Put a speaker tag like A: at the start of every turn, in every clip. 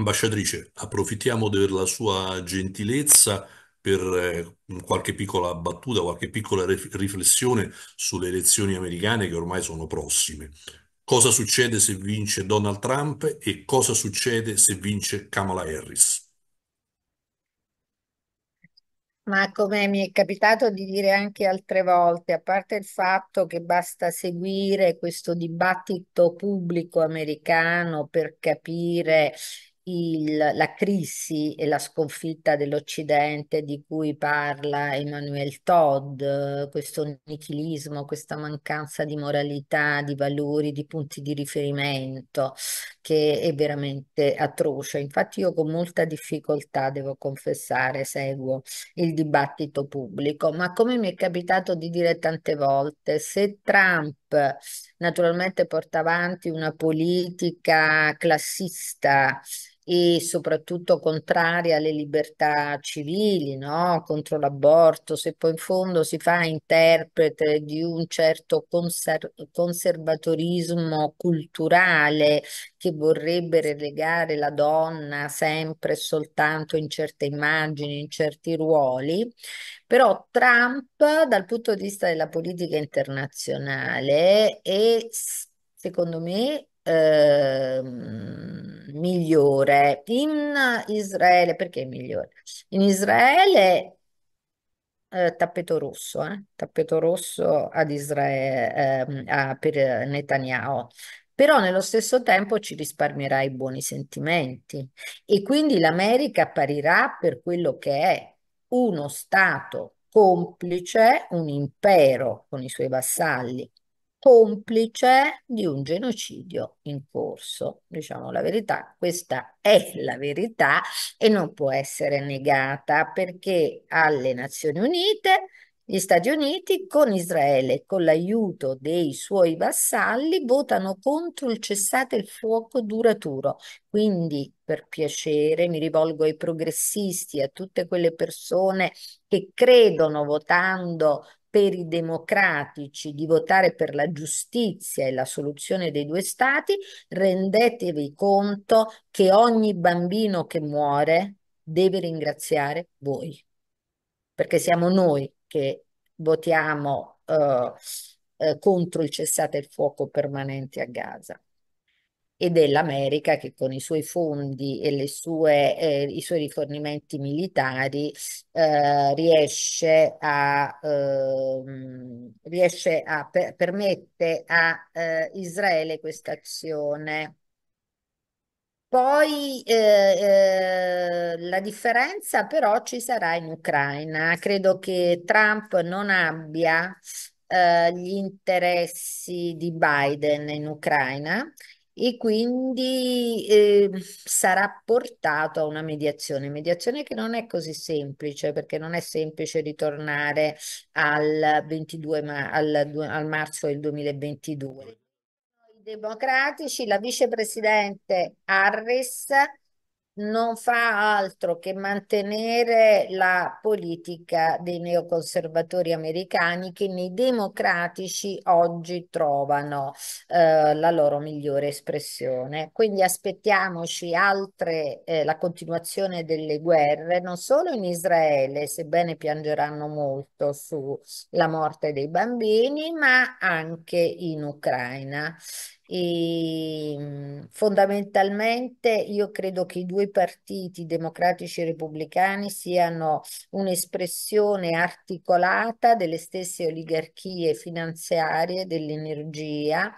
A: Ambasciatrice, approfittiamo della sua gentilezza per eh, qualche piccola battuta, qualche piccola riflessione sulle elezioni americane che ormai sono prossime. Cosa succede se vince Donald Trump e cosa succede se vince Kamala Harris?
B: Ma come mi è capitato di dire anche altre volte, a parte il fatto che basta seguire questo dibattito pubblico americano per capire il, la crisi e la sconfitta dell'Occidente di cui parla Emmanuel Todd, questo nichilismo, questa mancanza di moralità, di valori, di punti di riferimento, che è veramente atroce. Infatti io con molta difficoltà, devo confessare, seguo il dibattito pubblico, ma come mi è capitato di dire tante volte, se Trump naturalmente porta avanti una politica classista, e soprattutto contraria alle libertà civili, no? contro l'aborto, se poi in fondo si fa interprete di un certo conser- conservatorismo culturale che vorrebbe relegare la donna sempre e soltanto in certe immagini, in certi ruoli, però Trump dal punto di vista della politica internazionale è secondo me ehm, migliore. In Israele, perché è migliore? In Israele, eh, tappeto rosso, eh, tappeto rosso ad Israele, eh, a- per Netanyahu. Però nello stesso tempo ci risparmierà i buoni sentimenti e quindi l'America apparirà per quello che è uno Stato complice, un impero con i suoi vassalli complice di un genocidio in corso. Diciamo la verità, questa è la verità e non può essere negata perché alle Nazioni Unite gli Stati Uniti con Israele, con l'aiuto dei suoi vassalli, votano contro il cessate il fuoco duraturo. Quindi, per piacere, mi rivolgo ai progressisti, a tutte quelle persone che credono votando per i democratici di votare per la giustizia e la soluzione dei due stati, rendetevi conto che ogni bambino che muore deve ringraziare voi, perché siamo noi che votiamo eh, eh, contro il cessate il fuoco permanente a Gaza e dell'America che con i suoi fondi e sue, eh, i suoi rifornimenti militari eh, riesce a, eh, riesce a per, permette a eh, Israele questa azione. Poi eh, eh, la differenza però ci sarà in Ucraina. Credo che Trump non abbia eh, gli interessi di Biden in Ucraina e quindi eh, sarà portato a una mediazione, mediazione che non è così semplice perché non è semplice ritornare al, 22 ma- al, al marzo del 2022. I democratici, la vicepresidente Harris non fa altro che mantenere la politica dei neoconservatori americani che nei democratici oggi trovano eh, la loro migliore espressione. Quindi aspettiamoci altre, eh, la continuazione delle guerre, non solo in Israele, sebbene piangeranno molto sulla morte dei bambini, ma anche in Ucraina. E mhmm, fondamentalmente io credo che i due partiti democratici e repubblicani siano un'espressione articolata delle stesse oligarchie finanziarie dell'energia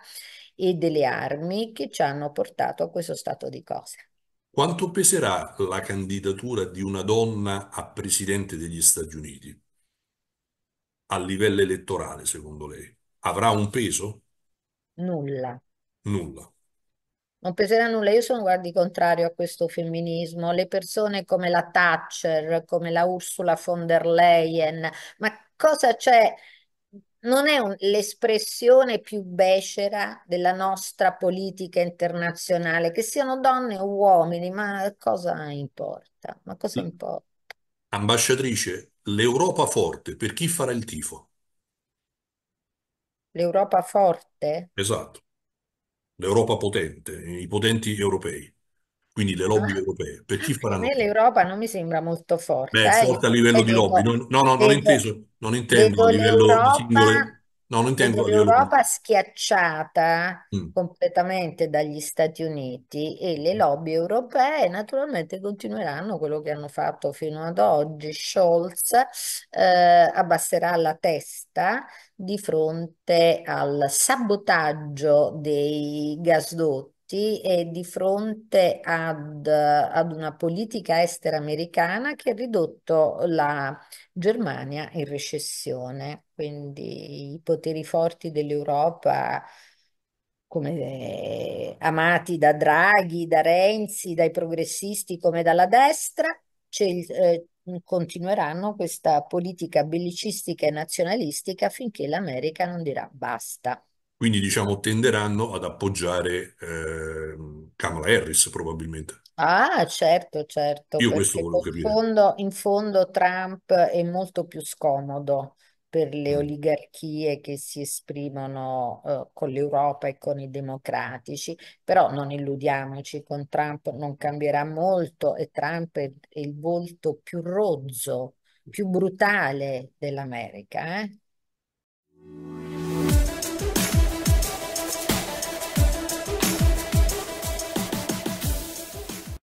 B: e delle armi che ci hanno portato a questo stato di cose.
A: Quanto peserà la candidatura di una donna a presidente degli Stati Uniti a livello elettorale, secondo lei? Avrà un peso?
B: Nulla nulla. Non peserà nulla, io sono guardi contrario a questo femminismo. Le persone come la Thatcher, come la Ursula von der Leyen, ma cosa c'è? Non è l'espressione più becera della nostra politica internazionale, che siano donne o uomini, ma cosa importa? Ma cosa importa?
A: Ambasciatrice, l'Europa forte, per chi farà il tifo?
B: L'Europa forte?
A: Esatto l'Europa potente, i potenti europei, quindi le lobby ah. europee. Per chi faranno... A me
B: l'Europa non mi sembra molto forte. Beh, eh, forte a livello di dico, lobby, no, no, non, inteso,
A: non intendo a livello di singole No, non intendo l'Europa
B: schiacciata mm. completamente dagli Stati Uniti e le mm. lobby europee naturalmente continueranno quello che hanno fatto fino ad oggi. Scholz eh, abbasserà la testa di fronte al sabotaggio dei gasdotti e di fronte ad, ad una politica estera americana che ha ridotto la Germania in recessione, quindi i poteri forti dell'Europa come eh, amati da Draghi, da Renzi, dai progressisti come dalla destra, eh, continueranno questa politica bellicistica e nazionalistica finché l'America non dirà basta.
A: Quindi diciamo tenderanno ad appoggiare eh, Kamala Harris probabilmente.
B: Ah, certo, certo, Io questo volevo in capire. fondo, in fondo Trump è molto più scomodo per le Mm. oligarchie che si esprimono eh, con l'Europa e con i democratici, però non illudiamoci, con Trump non cambierà molto e Trump è, è il volto più rozzo, più brutale dell'America, eh?